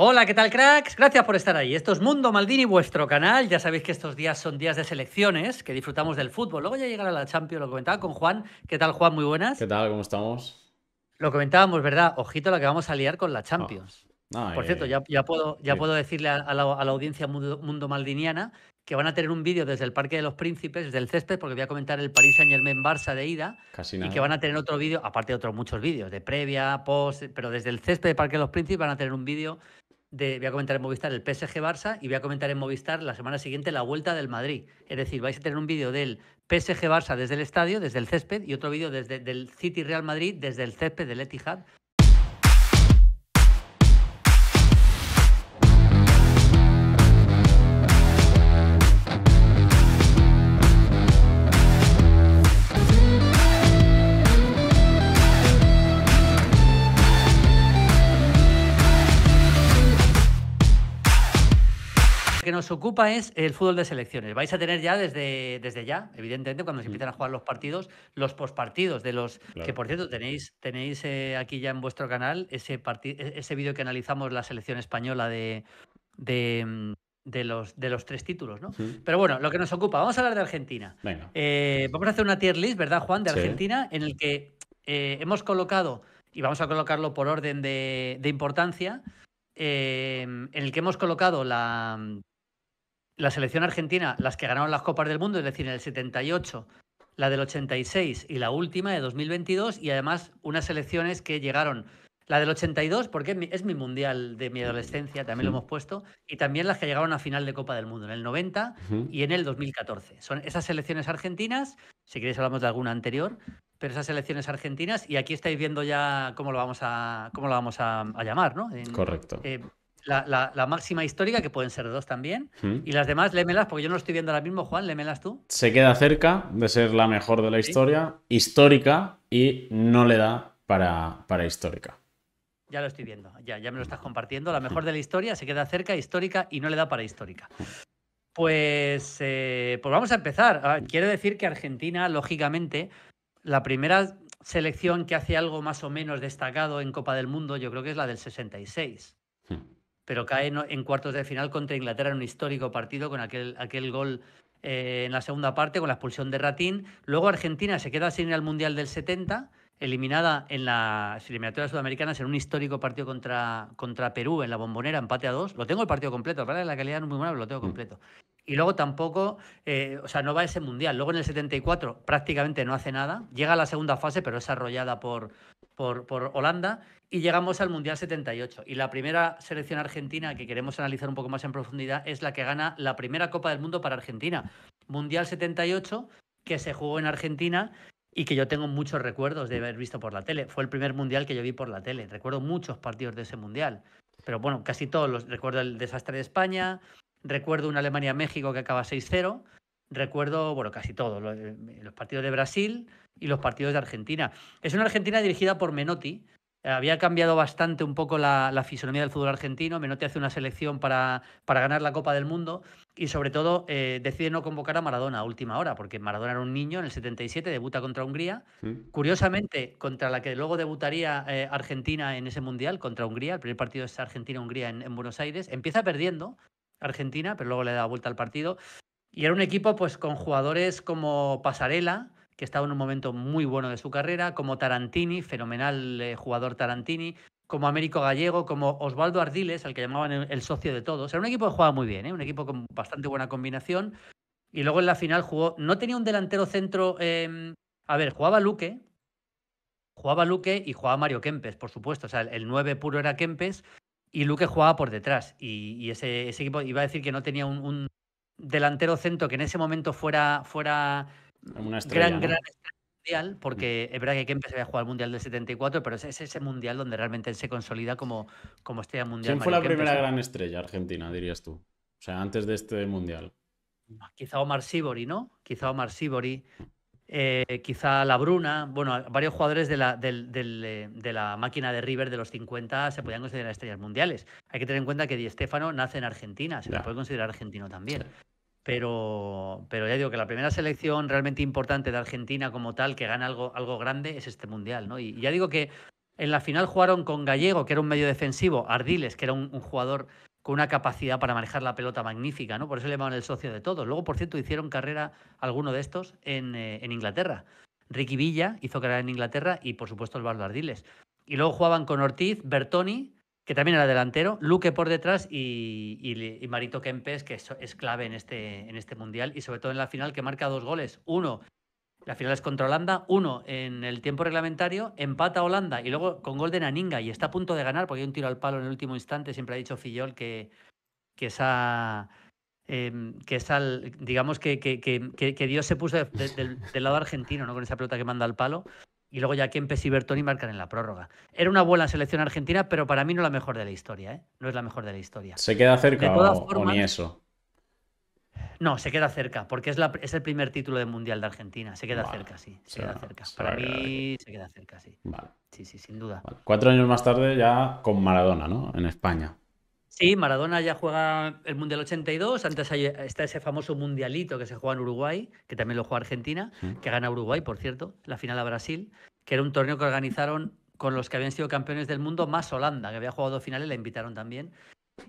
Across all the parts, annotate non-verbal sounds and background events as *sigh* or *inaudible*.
Hola, ¿qué tal, cracks? Gracias por estar ahí. Esto es Mundo Maldini, vuestro canal. Ya sabéis que estos días son días de selecciones, que disfrutamos del fútbol. Luego ya llegará la Champions, lo comentaba con Juan. ¿Qué tal, Juan? Muy buenas. ¿Qué tal? ¿Cómo estamos? Lo comentábamos, ¿verdad? Ojito la que vamos a liar con la ah. Champions. Ah, por eh, cierto, ya, puedo, ya puedo decirle a, la, audiencia mundo, maldiniana que van a tener un vídeo desde el Parque de los Príncipes, desde el césped, porque voy a comentar el París Saint Germain Barça de ida. Y que van a tener otro vídeo, aparte de otros muchos vídeos, de previa, post, pero desde el césped del Parque de los Príncipes van a tener un vídeo voy a comentar en Movistar el PSG Barça y voy a comentar en Movistar la semana siguiente la vuelta del Madrid. Es decir, vais a tener un vídeo del PSG Barça desde el estadio, desde el césped, y otro vídeo desde del City Real Madrid desde el césped del Etihad nos ocupa es el fútbol de selecciones. Vais a tener ya desde, desde ya, evidentemente, cuando se invitan a jugar los partidos, los postpartidos de los que, por cierto, tenéis, tenéis eh, aquí ya en vuestro canal ese, e-, ese vídeo que analizamos la selección española de, mm, los, de los tres títulos, Pero bueno, lo que nos ocupa, vamos a hablar de Argentina. Eh, vamos a hacer una tier list, ¿verdad, Juan? De Argentina, en el que eh, hemos colocado, y vamos a colocarlo por orden de, importancia, en el que hemos colocado la, la selección argentina, las que ganaron las Copas del Mundo, es decir, en el 78, la del 86 y la última de 2022, y además unas selecciones que llegaron, la del 82, porque es mi, mundial de mi adolescencia, también lo hemos puesto, y también las que llegaron a final de Copa del Mundo, en el 90 y en el 2014. Son esas selecciones argentinas, si queréis hablamos de alguna anterior, pero esas selecciones argentinas, y aquí estáis viendo ya cómo lo vamos a, cómo vamos a, llamar, ¿no? Correcto. Eh, la, máxima histórica, que pueden ser dos también. Mm. Y las demás, lémelas, porque yo no lo estoy viendo ahora mismo, Juan, lémelas tú. Se queda cerca de ser la mejor de la historia, histórica, y no le da para, para histórica. Ya lo estoy viendo, ya, ya me lo estás compartiendo. La mejor de la historia se queda cerca, histórica, y no le da para histórica. Pues, eh, pues vamos a empezar. Quiero decir que Argentina, lógicamente, la primera selección que hace algo más o menos destacado en Copa del Mundo, yo creo que es la del 66 pero cae en cuartos de final contra Inglaterra en un histórico partido con aquel, aquel gol eh, en la segunda parte, con la expulsión de Ratín. Luego Argentina se queda sin ir al Mundial del 70, eliminada en las eliminatorias sudamericanas en un histórico partido contra, contra Perú en la bombonera, empate a dos. Lo tengo el partido completo, ¿vale? La calidad no es muy buena, lo tengo mm. completo. Y luego tampoco, eh, o sea, no va ese mundial. Luego en el 74 prácticamente no hace nada. Llega a la segunda fase, pero es arrollada por, por, por Holanda. Y llegamos al Mundial 78. Y la primera selección argentina que queremos analizar un poco más en profundidad es la que gana la primera Copa del Mundo para Argentina. Mundial 78, que se jugó en Argentina y que yo tengo muchos recuerdos de haber visto por la tele. Fue el primer mundial que yo vi por la tele. Recuerdo muchos partidos de ese mundial. Pero bueno, casi todos los. Recuerdo el desastre de España, recuerdo una Alemania-México que acaba 6-0, recuerdo, bueno, casi todos, los, eh, los, partidos de Brasil y los partidos de Argentina. Es una Argentina dirigida por Menotti, había cambiado bastante un poco la, fisonomía del fútbol argentino. Menotti hace una selección para, para ganar la Copa del Mundo y, sobre todo, eh, decide no convocar a Maradona a última hora, porque Maradona era un niño en el 77, debuta contra Hungría. Curiosamente, contra la que luego debutaría eh, Argentina en ese mundial, contra Hungría. El primer partido es Argentina-Hungría en, Buenos Aires. Empieza perdiendo Argentina, pero luego le da vuelta al partido. Y era un equipo pues con jugadores como Pasarela, que estaba en un momento muy bueno de su carrera, como Tarantini, fenomenal eh, jugador Tarantini, como Américo Gallego, como Osvaldo Ardiles, al que llamaban el, socio de todos. Era un equipo que jugaba muy bien, ¿eh? un equipo con bastante buena combinación. Y luego en la final jugó, no tenía un delantero centro, em, a ver, jugaba Luque, jugaba Luque y jugaba Mario Kempes, por supuesto, o sea, el, 9 puro era Kempes y Luque jugaba por detrás. Y, ese, equipo iba a decir que no tenía un, un delantero centro que en ese momento fuera... fuera una gran, mundial, porque mm. es verdad que Kempe se había jugado el mundial del 74, pero es, ese mundial donde realmente se consolida como, como estrella mundial. ¿Quién fue la primera gran estrella argentina, dirías tú? O sea, antes de este mundial. Ah, quizá Omar Sibori, ¿no? Quizá Omar Sibori, eh, quizá La Bruna, bueno, varios jugadores de la, eh, máquina de River de los 50 se podían considerar estrellas mundiales. Hay que tener en cuenta que Di Stéfano nace en Argentina, se le puede considerar argentino también pero, pero ya digo que la primera selección realmente importante de Argentina como tal, que gana algo, algo grande, es este Mundial, ¿no? Y, ya digo que en la final jugaron con Gallego, que era un medio defensivo, Ardiles, que era un, jugador con una capacidad para manejar la pelota magnífica, ¿no? Por eso le llamaban el socio de todos. Luego, por cierto, hicieron carrera alguno de estos en, eh, Inglaterra. Ricky Villa hizo carrera en Inglaterra y, por supuesto, el Ardiles. Y luego jugaban con Ortiz, Bertoni, que también era delantero, Luque por detrás y, Marito Kempes, que es, clave en este, en este mundial y sobre todo en la final que marca dos goles. Uno, la final es contra Holanda, uno en el tiempo reglamentario, empata Holanda y luego con gol de Naninga y está a punto de ganar porque hay un tiro al palo en el último instante, siempre ha dicho Fillol que, que esa... Em, que digamos que, que, Dios se puso del, lado argentino, ¿no? Con esa pelota que manda al palo. Y luego ya Kempes y Bertoni marcan en la prórroga. Era una buena selección argentina, pero para mí no la mejor de la historia, ¿eh? No es la mejor de la historia. ¿Se queda cerca o, ni eso? No, se queda cerca, porque es, es el primer título de Mundial de Argentina. Se queda cerca, sí. Se, queda cerca. para mí se queda cerca, sí. Vale. Sí, sí, sin duda. Cuatro años más tarde ya con Maradona, ¿no? En España. Sí, Maradona ya juega el Mundial 82, antes está ese famoso Mundialito que se juega en Uruguay, que también lo juega Argentina, mm. que gana Uruguay, por cierto, la final a Brasil, que era un torneo que organizaron con los que habían sido campeones del mundo, más Holanda, que había jugado dos finales, la invitaron también.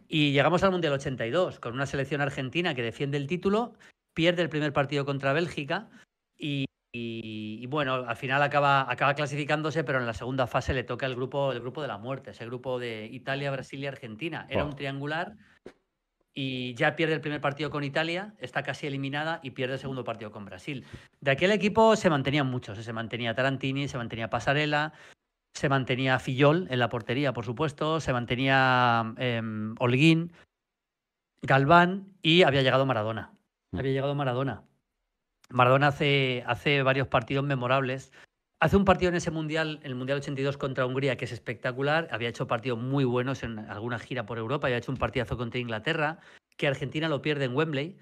Y llegamos al Mundial 82, con una selección argentina que defiende el título, pierde el primer partido contra Bélgica y y, bueno, al final acaba, clasificándose, pero en la segunda fase le toca el grupo, el grupo de la muerte, ese grupo de Italia, Brasil y Argentina. Era un triangular y ya pierde el primer partido con Italia, está casi eliminada y pierde el segundo partido con Brasil. De aquel equipo se mantenían muchos, se mantenía Tarantini, se mantenía Pasarela, se mantenía Fillol en la portería, por supuesto, se mantenía em, Holguín, Galván y había llegado Maradona. Mm. Había llegado Maradona. Maradona hace, hace varios partidos memorables. Hace un partido en ese mundial, el mundial 82 contra Hungría, que es espectacular. Había hecho partidos muy buenos en alguna gira por Europa. Había hecho un partidazo contra Inglaterra, que Argentina lo pierde en Wembley.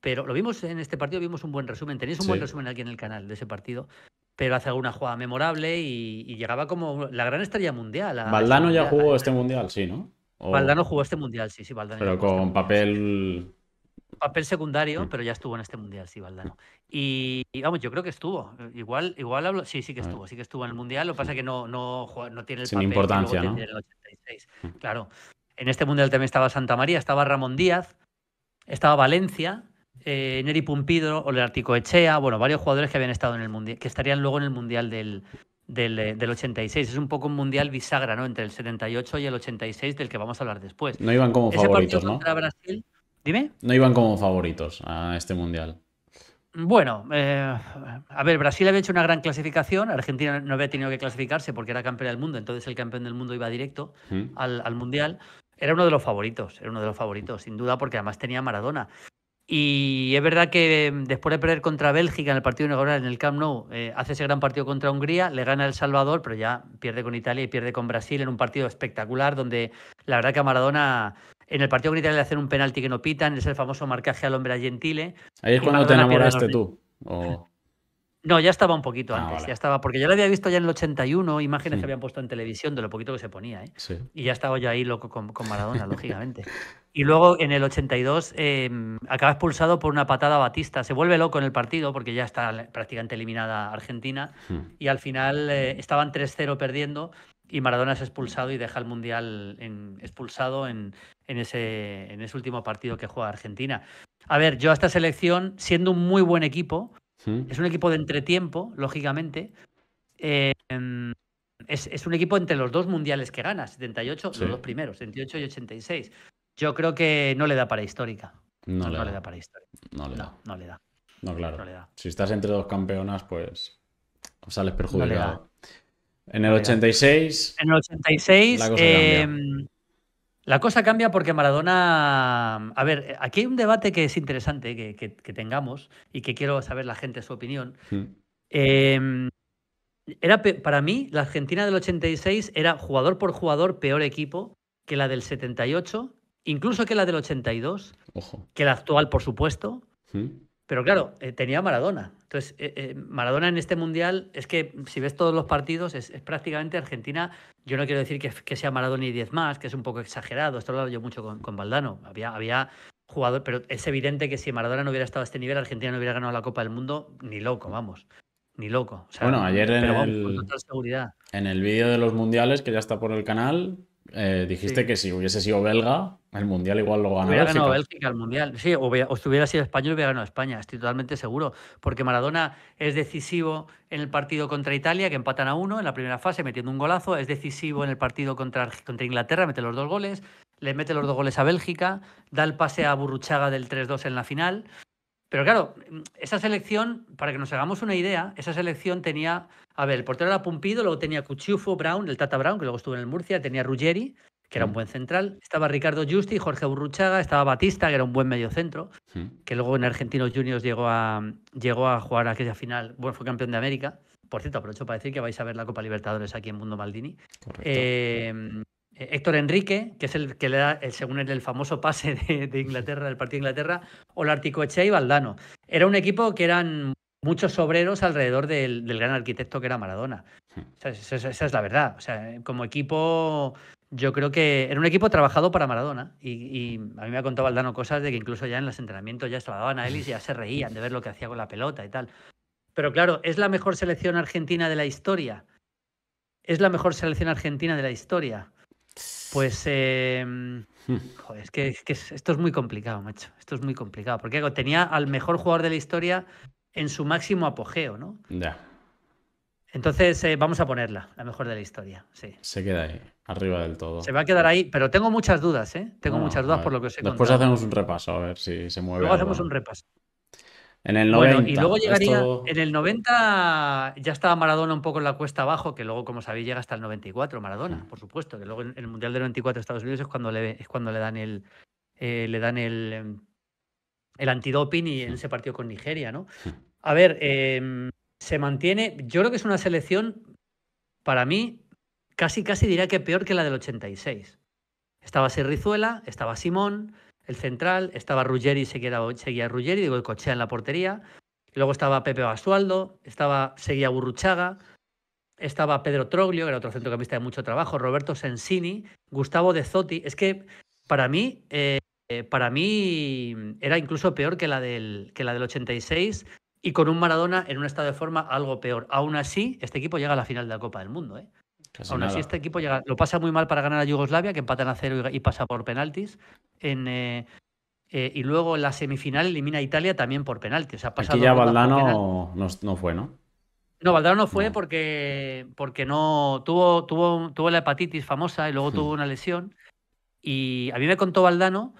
Pero lo vimos en este partido, vimos un buen resumen. Tenéis un buen resumen aquí en el canal de ese partido. Pero hace alguna jugada memorable y, llegaba como la gran estrella mundial. Valdano ya jugó este mundial, sí, ¿no? Valdano jugó este mundial, sí, sí, Valdano. Pero este con papel. Papel secundario, pero ya estuvo en este mundial, sí, Valdano. Y, vamos, yo creo que estuvo. Eh, igual, igual hablo. Sí, sí que ah. estuvo, sí que estuvo en el mundial. Lo que pasa es que no, no, no tiene el papel importancia, 86. Ah. Claro. En este mundial también estaba Santa María, estaba Ramón Díaz, estaba Valencia, eh, Neri Pumpido, Artico Echea, bueno, varios jugadores que habían estado en el mundial, que estarían luego en el mundial del, del, eh, del, 86. Es un poco un mundial bisagra, ¿no? Entre el 78 y el 86, del que vamos a hablar después. No iban como Ese favoritos, partido ¿no? Contra Brasil, Dime. No iban como favoritos a este mundial. Bueno, eh, a ver, Brasil había hecho una gran clasificación, Argentina no había tenido que clasificarse porque era campeón del mundo, entonces el campeón del mundo iba directo hmm. al, Mundial. Era uno de los favoritos, era uno de los favoritos, sin duda, porque además tenía Maradona. Y es verdad que em, después de perder contra Bélgica en el partido inaugural en el Camp Nou, eh, hace ese gran partido contra Hungría, le gana El Salvador, pero ya pierde con Italia y pierde con Brasil en un partido espectacular donde la verdad que a Maradona en el partido con de le hacen un penalti que no pitan, es el famoso marcaje al hombre a Gentile. Ahí es cuando te enamoraste tú. No, ya estaba un poquito ah, antes, ya estaba, porque yo lo había visto ya en el 81, imágenes que habían puesto en televisión de lo poquito que se ponía, ¿eh? y ya estaba yo ahí loco con, Maradona, *laughs* lógicamente. Y luego en el 82 em, acaba expulsado por una patada a Batista, se vuelve loco en el partido porque ya está prácticamente eliminada Argentina, hmm. y al final eh, estaban 3-0 perdiendo, y Maradona es expulsado y deja el Mundial expulsado en, ese, en, ese, último partido que juega Argentina. A ver, yo a esta selección, siendo un muy buen equipo, es un equipo de entretiempo, lógicamente, eh, es, un equipo entre los dos mundiales que gana, 78, son los dos primeros, 78 y 86. Yo creo que no le da para histórica. No, le, da. para histórica. No le da. No, le da. No, claro. Si estás entre dos campeonas, pues sales perjudicado. En el 86. En el 86. Em, la cosa, cambia porque Maradona. A ver, aquí hay un debate que es interesante que, tengamos y que quiero saber la gente su opinión. Hmm. Em, era para mí, la Argentina del 86 era jugador por jugador peor equipo que la del 78, incluso que la del 82, que la actual, por supuesto. ¿Sí? Hmm. Pero claro, eh, tenía Maradona. Entonces, eh, eh, Maradona en este mundial, es que si ves todos los partidos, es, prácticamente Argentina. Yo no quiero decir que, sea Maradona y diez más, que es un poco exagerado. Esto lo hablo yo mucho con, con Valdano. Había, había jugador, pero es evidente que si Maradona no hubiera estado a este nivel, Argentina no hubiera ganado la Copa del Mundo, ni loco, vamos. Ni loco. bueno, ayer en, el, seguridad. en el vídeo de los mundiales, que ya está por el canal, eh, dijiste que si hubiese sido belga, el mundial igual lo ganaría Hubiera Bélgica el mundial, sí, o, hubiera, si hubiera sido español, hubiera ganado España, estoy totalmente seguro. Porque Maradona es decisivo en el partido contra Italia, que empatan a uno en la primera fase, metiendo un golazo. Es decisivo en el partido contra, contra Inglaterra, mete los dos goles. Le mete los dos goles a Bélgica, da el pase a Burruchaga del 3-2 en la final. Pero claro, esa selección, para que nos hagamos una idea, esa selección tenía, a ver, el portero era Pumpido, luego tenía Cuchufo, Brown, el Tata Brown, que luego estuvo en el Murcia, tenía Ruggeri, que era un mm. buen central, estaba Ricardo Justi, Jorge Burruchaga estaba Batista, que era un buen mediocentro, centro, que luego en Argentinos Juniors llegó a, llegó a jugar aquella final, bueno, fue campeón de América. Por cierto, aprovecho para decir que vais a ver la Copa Libertadores aquí en Mundo Maldini. Eh, eh, Héctor Enrique, que es el que le da, el, según el, famoso pase de, Inglaterra, del partido de Inglaterra, o Echea y Valdano. Era un equipo que eran muchos obreros alrededor del, gran arquitecto que era Maradona. Hmm. esa, es la verdad. O sea, como equipo, yo creo que era un equipo trabajado para Maradona. Y, a mí me ha contado Valdano cosas de que incluso ya en los entrenamientos ya daban a él y ya se reían de ver lo que hacía con la pelota y tal. Pero claro, es la mejor selección argentina de la historia. Es la mejor selección argentina de la historia. Pues *laughs* em, joder, es, que, esto es muy complicado, macho. Esto es muy complicado. Porque tenía al mejor jugador de la historia en su máximo apogeo, ¿no? Ya. Entonces eh, vamos a ponerla, la mejor de la historia. Sí. Se queda ahí, arriba del todo. Se va a quedar ahí, pero tengo muchas dudas, ¿eh? Tengo muchas dudas por lo que os he Después hacemos un repaso, a ver si se mueve. Luego hacemos un repaso. En el 90. Bueno, y luego llegaría. En el 90 ya estaba Maradona un poco en la cuesta abajo, que luego, como sabéis, llega hasta el 94, Maradona, por supuesto. Que luego en el Mundial del 94 de Estados Unidos es cuando le, es cuando le dan el. Eh, le dan el. Em, el antidoping y en ese partido con Nigeria, ¿no? A ver, em, se mantiene. Yo creo que es una selección, para mí, casi casi diría que peor que la del 86. Estaba Serrizuela, estaba Simón, el central, estaba Ruggeri, seguía, seguía Ruggeri, digo, el cochea en la portería. Luego estaba Pepe Basualdo, estaba, seguía Burruchaga, estaba Pedro Troglio, que era otro centrocampista de mucho trabajo, Roberto Sensini, Gustavo De Zotti. Es que para mí, eh, para mí era incluso peor que la, del, que la del 86 y con un Maradona en un estado de forma algo peor. Aún así, este equipo llega a la final de la Copa del Mundo. ¿eh? Aún este equipo lo pasa muy mal para ganar a Yugoslavia, que empatan a cero y, pasa por penaltis. Eh, eh, y luego en la semifinal elimina a Italia también por penaltis. Aquí ya Valdano no, fue, ¿no? No, Valdano no fue porque, porque no tuvo, tuvo, la hepatitis famosa y luego hmm. tuvo una lesión. Y a mí me contó Valdano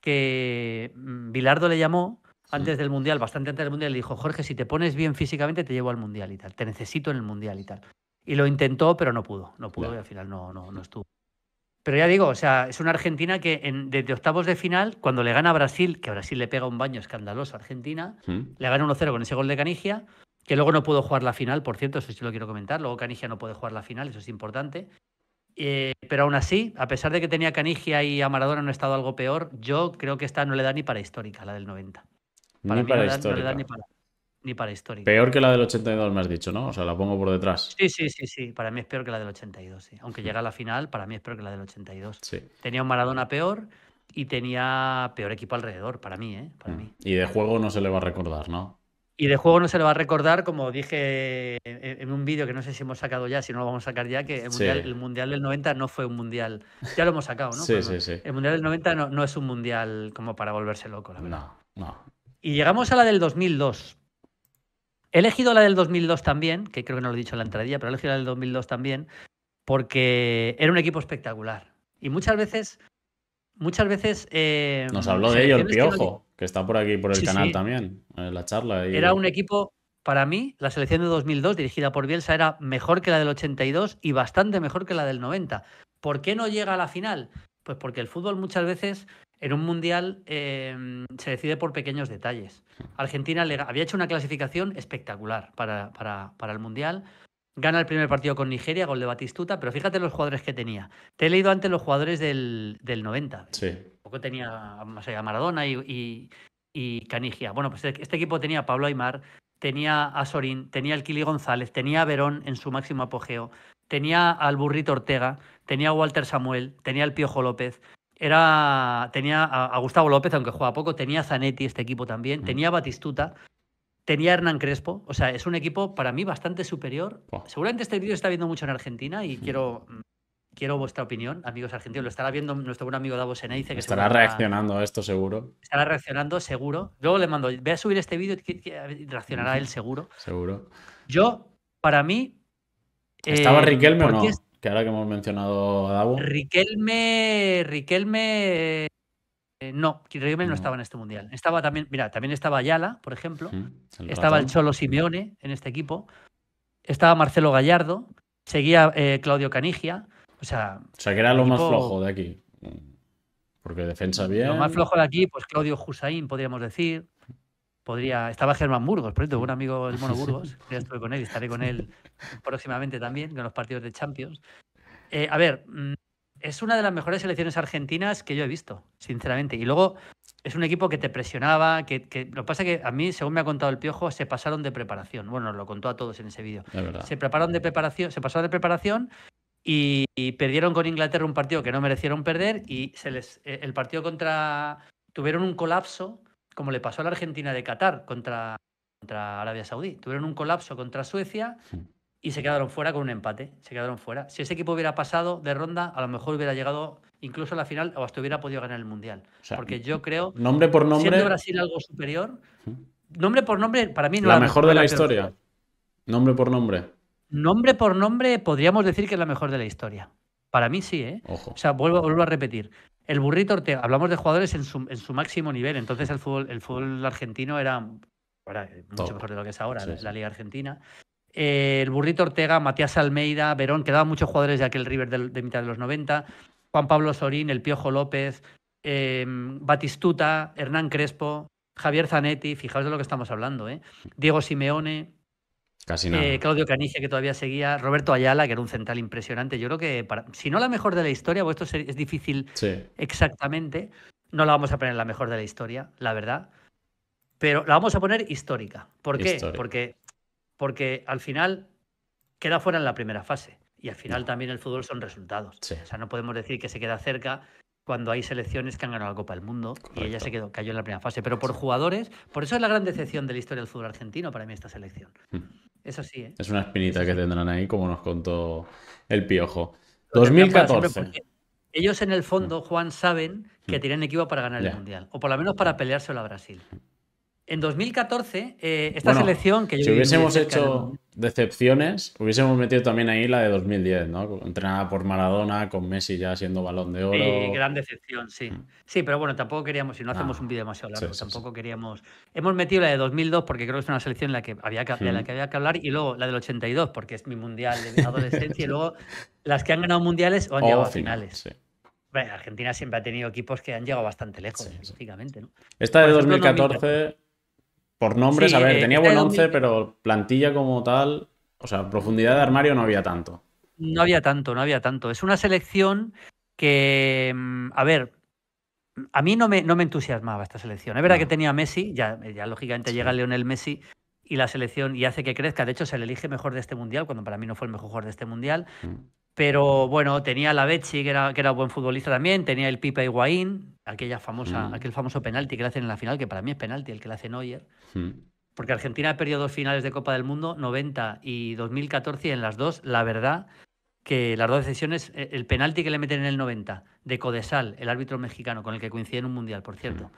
que mm, Bilardo le llamó antes del Mundial, bastante antes del Mundial, le dijo, Jorge, si te pones bien físicamente, te llevo al Mundial y tal. Te necesito en el Mundial y tal. Y lo intentó, pero no pudo. No pudo y al final no, no, no, estuvo. Pero ya digo, o sea, es una Argentina que desde octavos de final, cuando le gana a Brasil, que a Brasil le pega un baño escandaloso a Argentina, ¿Mm? le gana 1-0 con ese gol de Canigia, que luego no pudo jugar la final, por cierto, eso sí lo quiero comentar. Luego Canigia no puede jugar la final, eso es importante. Eh, pero aún así, a pesar de que tenía Canigia y a Maradona no ha estado algo peor, yo creo que esta no le da ni para histórica, la del 90. ni para ni para historia. Peor que la del 82, me has dicho, ¿no? O sea, la pongo por detrás. Sí, sí, sí, sí. Para mí es peor que la del 82, sí. Aunque llega a la final, para mí es peor que la del 82. Sí. Tenía un Maradona peor y tenía peor equipo alrededor, para mí, ¿eh? Para mm. mí. Y de juego no se le va a recordar, ¿no? Y de juego no se le va a recordar, como dije en un vídeo que no sé si hemos sacado ya, si no lo vamos a sacar ya, que el mundial, del 90 no fue un mundial. Ya lo hemos sacado, ¿no? Sí, sí, sí. El mundial del 90 no, no, es un mundial como para volverse loco, la verdad. No, no. Y llegamos a la del 2002. He elegido la del 2002 también, que creo que no lo he dicho en la entradilla, pero he elegido la del 2002 también, porque era un equipo espectacular. Y muchas veces, muchas veces... Eh, Nos habló de ello el Piojo, que, está por aquí, por el canal también, en la charla. Era un equipo, para mí, la selección de 2002 dirigida por Bielsa era mejor que la del 82 y bastante mejor que la del 90. ¿Por qué no llega a la final? Pues porque el fútbol muchas veces en un mundial em, se decide por pequeños detalles. Argentina había hecho una clasificación espectacular para, para, el mundial. Gana el primer partido con Nigeria, gol de Batistuta, pero fíjate los jugadores que tenía. Te he leído antes los jugadores del, 90. Sí. Poco tenía más Maradona y, Canigia. Bueno, pues este, este equipo tenía a Pablo Aymar, tenía a Sorín, tenía al Kili González, tenía a Verón en su máximo apogeo, tenía al Burrito Ortega, tenía a Walter Samuel, tenía al Piojo López, era, tenía a, Gustavo López, aunque juega poco, tenía Zanetti este equipo también, mm. tenía Batistuta, tenía Hernán Crespo, o sea, es un equipo para mí bastante superior. Seguramente este vídeo está viendo mucho en Argentina y mm. quiero mm, quiero vuestra opinión, amigos argentinos. Lo estará viendo nuestro buen amigo Davos Eneice. Que estará reaccionando a esto seguro. Estará reaccionando seguro. Luego le mando, ve a subir este vídeo y reaccionará él seguro. Seguro. Yo, para mí... ¿Estaba eh, Riquelme o no? que ahora que hemos mencionado a Riquelme, Riquelme, eh, no, Riquelme no. estaba en este mundial. Estaba también, mira, también estaba Ayala, por ejemplo. estaba el Cholo Simeone en este equipo. Estaba Marcelo Gallardo. Seguía eh, Claudio Canigia. O sea. sea, que era lo más flojo de aquí. Porque defensa bien. Lo más flojo de aquí, pues Claudio jusaín podríamos decir. Estaba Germán Burgos, por un amigo del Mono *laughs* Burgos. Ya estuve con él y estaré con él próximamente también, con los partidos de Champions. Eh, a ver, mm, es una de las mejores selecciones argentinas que yo he visto, sinceramente. Y luego es un equipo que te presionaba, que, lo que pasa es que a mí, según me ha contado el Piojo, se pasaron de preparación. Bueno, lo contó a todos en ese vídeo. Se prepararon de preparación, se pasaron de preparación y, perdieron con Inglaterra un partido que no merecieron perder y se les eh, el partido contra tuvieron un colapso como le pasó a la Argentina de Qatar contra, Arabia Saudí. Tuvieron un colapso contra Suecia hmm. y se quedaron fuera con un empate. Se quedaron fuera. Si ese equipo hubiera pasado de ronda, a lo mejor hubiera llegado incluso a la final o hasta hubiera podido ganar el mundial. Porque yo creo. Nombre por nombre. Siendo Brasil algo superior. Hmm. Nombre por nombre, para mí no. La, la mejor, de la, historia. Nombre por nombre. Nombre por nombre, podríamos decir que es la mejor de la historia. Para mí sí, ¿eh? O sea, vuelvo, vuelvo a repetir el burrito Ortega, hablamos de jugadores en su, máximo nivel, entonces el fútbol, el fútbol argentino era, eh, mucho mejor de lo que es ahora, la, Liga Argentina. Eh, el burrito Ortega, Matías Almeida, Verón, quedaban muchos jugadores de aquel River de, mitad de los 90, Juan Pablo Sorín, el Piojo López, em, Batistuta, Hernán Crespo, Javier Zanetti, fijaos de lo que estamos hablando, eh. Diego Simeone, eh, Claudio Caniche, que todavía seguía, Roberto Ayala, que era un central impresionante. Yo creo que, si no la mejor de la historia, pues esto es difícil exactamente, no la vamos a poner la mejor de la historia, la verdad, pero la vamos a poner histórica. ¿Por qué? Porque, porque al final queda fuera en la primera fase y al final también el fútbol son resultados. O sea, no podemos decir que se queda cerca cuando hay selecciones que han ganado la Copa del Mundo y ella se quedó, cayó en la primera fase. Pero por jugadores, por eso es la gran decepción de la historia del fútbol argentino para mí esta selección. Hmm. Eso sí, ¿eh? Es una espinita que tendrán ahí, como nos contó el Piojo. 2014. Ellos en el fondo, mm. Juan, saben que mm. tienen equipo para ganar el Mundial, o por lo menos para mm. peleárselo a Brasil. En 2014, eh, esta selección que yo Si hubiésemos hecho decepciones, hubiésemos metido también ahí la de 2010, ¿no? Entrenada por Maradona, con Messi ya siendo balón de oro. Sí, gran decepción, sí. Mm. Sí, pero bueno, tampoco queríamos, si no ah, hacemos un vídeo demasiado largo, tampoco queríamos. Hemos metido la de 2002 porque creo que es una selección la que había de la mm. que había que hablar y luego la del 82 porque es mi mundial de *laughs* adolescencia y luego las que han ganado mundiales o han llegado a finales. Argentina siempre ha tenido equipos que han llegado bastante lejos, lógicamente, ¿no? Esta de 2014 por nombres, a ver, eh, tenía buen once, pero plantilla como tal, o sea, profundidad de armario no había tanto. No había tanto, no había tanto. Es una selección que, mm, a ver, a mí no me, entusiasmaba esta selección. Es verdad que tenía Messi, ya, ya lógicamente llega Leonel Messi y la selección y hace que crezca. De hecho, se le elige mejor de este mundial, cuando para mí no fue el mejor jugador de este mundial. Mm. Pero bueno, tenía la Becci, que era, que era buen futbolista también, tenía el Pipa Higuaín, aquella famosa, mm. aquel famoso penalti que le hacen en la final, que para mí es penalti el que le hace Neuer. Mm. Porque Argentina ha perdido dos finales de Copa del Mundo, 90 y 2014, y en las dos, la verdad que las dos decisiones, eh, el penalti que le meten en el 90 de Codesal, el árbitro mexicano con el que coincide en un mundial, por cierto, mm.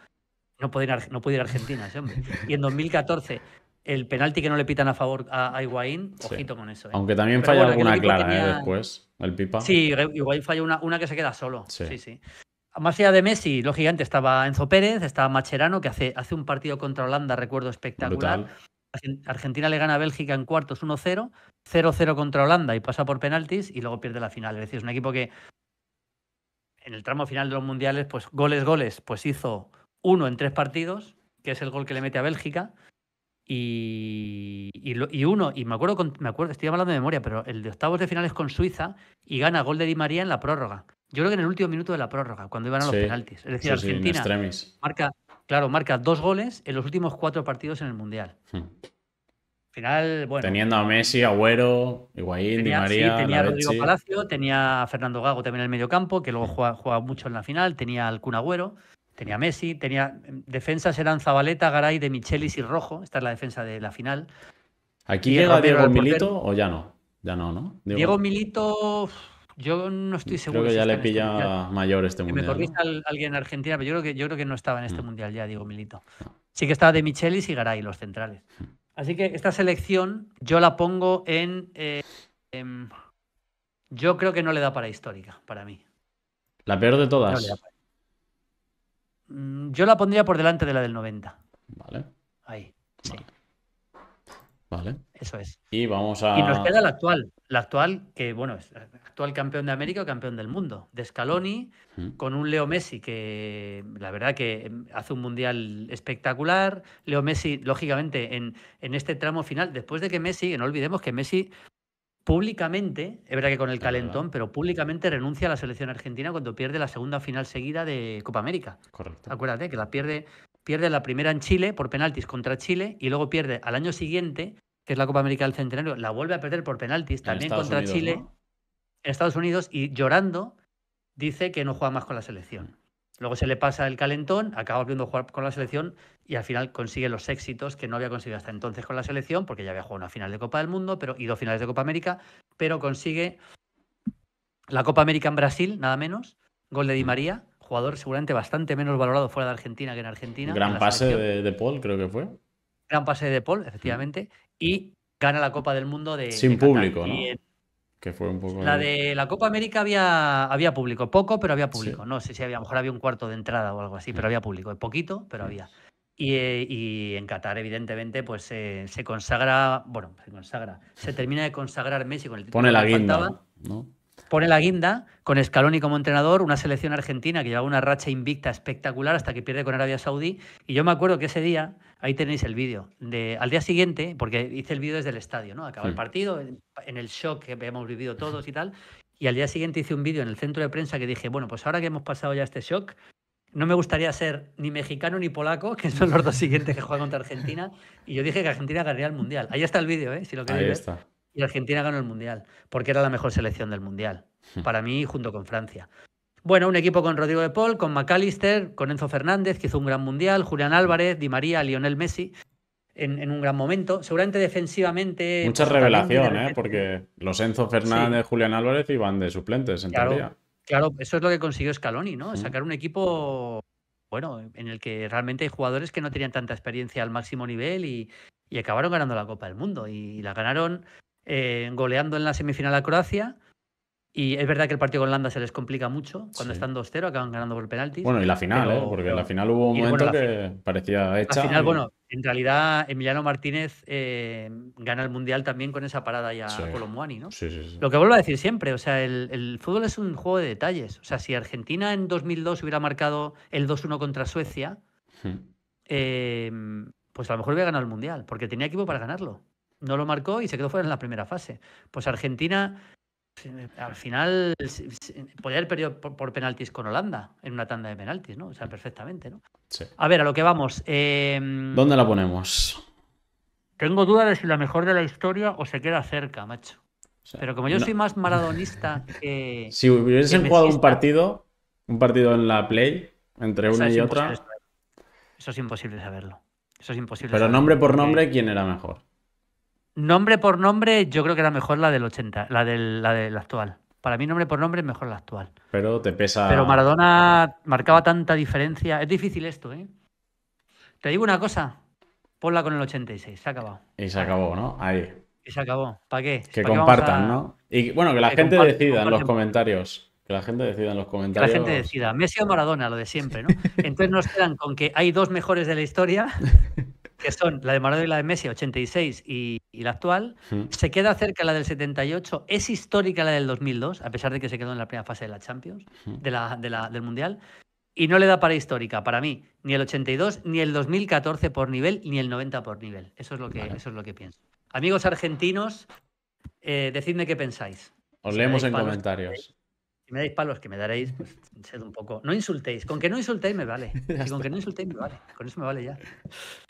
no puede ir, no puede a Argentina ese hombre. Y en 2014, el penalti que no le pitan a favor a, Higuaín, ojito con eso. Eh. Aunque también falla una alguna clara eh, después, el Pipa. Sí, Higuaín falla una, que se queda solo. sí. sí. Más allá de Messi, lógicamente, estaba Enzo Pérez, estaba Macherano, que hace, hace un partido contra Holanda, recuerdo, espectacular. Argentina le gana a Bélgica en cuartos 1-0, 0-0 contra Holanda y pasa por penaltis y luego pierde la final. Es decir, es un equipo que en el tramo final de los mundiales, pues goles, goles, pues hizo uno en tres partidos, que es el gol que le mete a Bélgica, y, uno, y me acuerdo, me acuerdo, estoy hablando de memoria, pero el de octavos de finales con Suiza y gana gol de Di María en la prórroga. Yo creo que en el último minuto de la prórroga, cuando iban a los penaltis. Es decir, Argentina marca, claro, marca dos goles en los últimos cuatro partidos en el Mundial. Hmm. Final, Teniendo a Messi, Agüero, Higuaín, Di María. tenía a Rodrigo Palacio, tenía a Fernando Gago también en el mediocampo, que luego hmm. jugaba mucho en la final, tenía al Kun Agüero. Tenía Messi, tenía em, defensas eran Zabaleta, Garay, de Michelis y Rojo. Esta es la defensa de la final. ¿Aquí llega Diego Milito o ya no? Ya no, ¿no? Diego, Milito, yo no estoy seguro. Creo que ya le este pilla mayor este mundial. Me corrija alguien en Argentina, pero yo creo, que, yo creo que no estaba en este mundial ya, Diego Milito. Sí que estaba de Michelis y Garay, los centrales. Mm. Así que esta selección yo la pongo en, eh, em, yo creo que no le da para histórica, para mí. ¿La peor de todas? Mm, yo la pondría por delante de la del 90. Vale. Ahí. Sí. Vale. Eso es. Y vamos a. Y nos queda la actual. La actual, que bueno, es actual campeón de América o campeón del mundo. De Scaloni, con un Leo Messi que la verdad que hace un mundial espectacular. Leo Messi, lógicamente, en, en este tramo final, después de que Messi, no olvidemos que Messi públicamente, es verdad que con el calentón, pero públicamente renuncia a la selección argentina cuando pierde la segunda final seguida de Copa América. Correcto. Acuérdate que la pierde, pierde la primera en Chile por penaltis contra Chile y luego pierde al año siguiente, que es la Copa América del Centenario, la vuelve a perder por penaltis también contra Chile en Estados Unidos y llorando dice que no juega más con la selección. Luego se le pasa el calentón, acaba volviendo a jugar con la selección y al final consigue los éxitos que no había conseguido hasta entonces con la selección, porque ya había jugado una final de Copa del Mundo pero, y dos finales de Copa América, pero consigue la Copa América en Brasil, nada menos, gol de Di María, jugador seguramente bastante menos valorado fuera de Argentina que en Argentina. Gran pase de, de, Paul, creo que fue. Gran pase de Paul, efectivamente, y gana la Copa del Mundo de... Sin público, ¿no? La de la Copa América había, había público, poco, pero había público. No sé si había, a lo mejor había un cuarto de entrada o algo así, pero había público, poquito, pero había. Eh, y, en Qatar, evidentemente, pues eh, se consagra, bueno, se consagra, se termina de consagrar Messi con el título. Pone la guinda, Pone la guinda con Scaloni como entrenador, una selección argentina que lleva una racha invicta espectacular hasta que pierde con Arabia Saudí. Y yo me acuerdo que ese día Ahí tenéis el vídeo. De, al día siguiente, porque hice el vídeo desde el estadio, ¿no? Acaba el hmm. partido, en el shock que hemos vivido todos y tal. Y al día siguiente hice un vídeo en el centro de prensa que dije, bueno, pues ahora que hemos pasado ya este shock, no me gustaría ser ni mexicano ni polaco, *laughs* que son los dos siguientes que juegan contra Argentina. Y yo dije que Argentina ganaría el Mundial. Ahí está el vídeo, ¿eh? Si lo queréis Ahí está. Y Argentina ganó el Mundial, porque era la mejor selección del Mundial, hmm. para mí junto con Francia. Bueno, un equipo con Rodrigo de Paul, con McAllister, con Enzo Fernández, que hizo un gran mundial, Julián Álvarez, Di María, Lionel Messi, en, un gran momento. Seguramente defensivamente. Pues, Mucha revelación, ¿eh? Porque los Enzo Fernández, Julián Álvarez iban de suplentes, en claro, teoría. Claro, eso es lo que consiguió Scaloni, ¿no? Sacar un equipo, bueno, en el que realmente hay jugadores que no tenían tanta experiencia al máximo nivel y, acabaron ganando la Copa del Mundo. Y la ganaron eh, goleando en la semifinal a Croacia y es verdad que el partido con Holanda se les complica mucho. Cuando están 2-0 acaban ganando por penaltis. Bueno, y la final, ¿eh? porque en la final hubo un momento que parecía hecha. bueno, en realidad Emiliano Martínez eh, gana el Mundial también con esa parada ya a Colomboani, ¿no? Sí, sí, Lo que vuelvo a decir siempre, o sea, el, fútbol es un juego de detalles. O sea, si Argentina en 2002 hubiera marcado el 2-1 contra Suecia, hmm. em, pues a lo mejor hubiera ganado el Mundial, porque tenía equipo para ganarlo. No lo marcó y se quedó fuera en la primera fase. Pues Argentina eh, al final, podría haber perdido por, penaltis con Holanda en una tanda de penaltis, ¿no? O sea, perfectamente, ¿no? Sí. A ver, a lo que vamos. Em, ¿Dónde la ponemos? Tengo duda de si la mejor de la historia o se queda cerca, macho. Pero como yo soy más maradonista que. *laughs* Si hubiesen jugado un partido, un partido en la Play, entre una y otra. Eso es imposible saberlo. Eso es imposible. Pero nombre por nombre, ¿quién era mejor? Nombre por nombre, yo creo que era mejor la del 80, la del, la actual. Para mí, nombre por nombre, es mejor la actual. Pero te pesa. Pero Maradona marcaba tanta diferencia. Es difícil esto, ¿eh? Te digo una cosa. Ponla con el 86. Se ha acabado. Y se acabó, ¿no? Ahí. Y se acabó. ¿Para qué? Que compartan, ¿no? Y bueno, que la gente decida en los comentarios. Que la gente decida en los comentarios. Que la gente decida. ha sido Maradona, lo de siempre, ¿no? *laughs* Entonces nos quedan con que hay dos mejores de la historia. *laughs* que son la de Maradona y la de Messi, 86 y, la actual. Se queda cerca la del 78, es histórica la del 2002, a pesar de que se quedó en la primera fase de la Champions, de, del Mundial. Y no le da para histórica, para mí, ni el 82, ni el 2014 por nivel, ni el 90 por nivel. Eso es lo que, eso es lo que pienso. Amigos argentinos, eh, decidme qué pensáis. Os leemos en comentarios me dais palos que me daréis, pues sed un poco. No insultéis. Con que no insultéis me vale. *laughs* Y con que no insultéis me vale. Con eso me vale ya.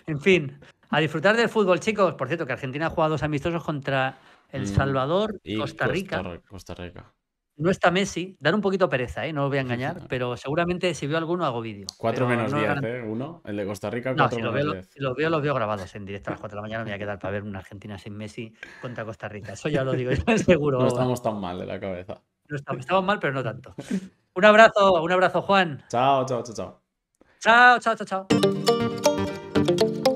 En fin, a disfrutar del fútbol, chicos. Por cierto, que Argentina ha jugado dos amistosos contra El mm, Salvador y Costa Rica. Costa Rica. No está Messi, dar un poquito pereza, ¿eh? no os voy a *laughs* engañar, pero seguramente si veo alguno hago vídeo. Cuatro menos diez, ¿eh? Uno, el de Costa Rica, 4 no, si lo veo, Si los veo, los veo grabados en directo a las cuatro de la mañana, me voy a quedar para ver una Argentina sin Messi contra Costa Rica. Eso ya lo digo, *laughs* yo seguro. No estamos tan mal de la cabeza. Estaba mal, pero no tanto. Un abrazo, un abrazo, Juan. Chao, chao, chao, chao. Chao, chao, chao, chao.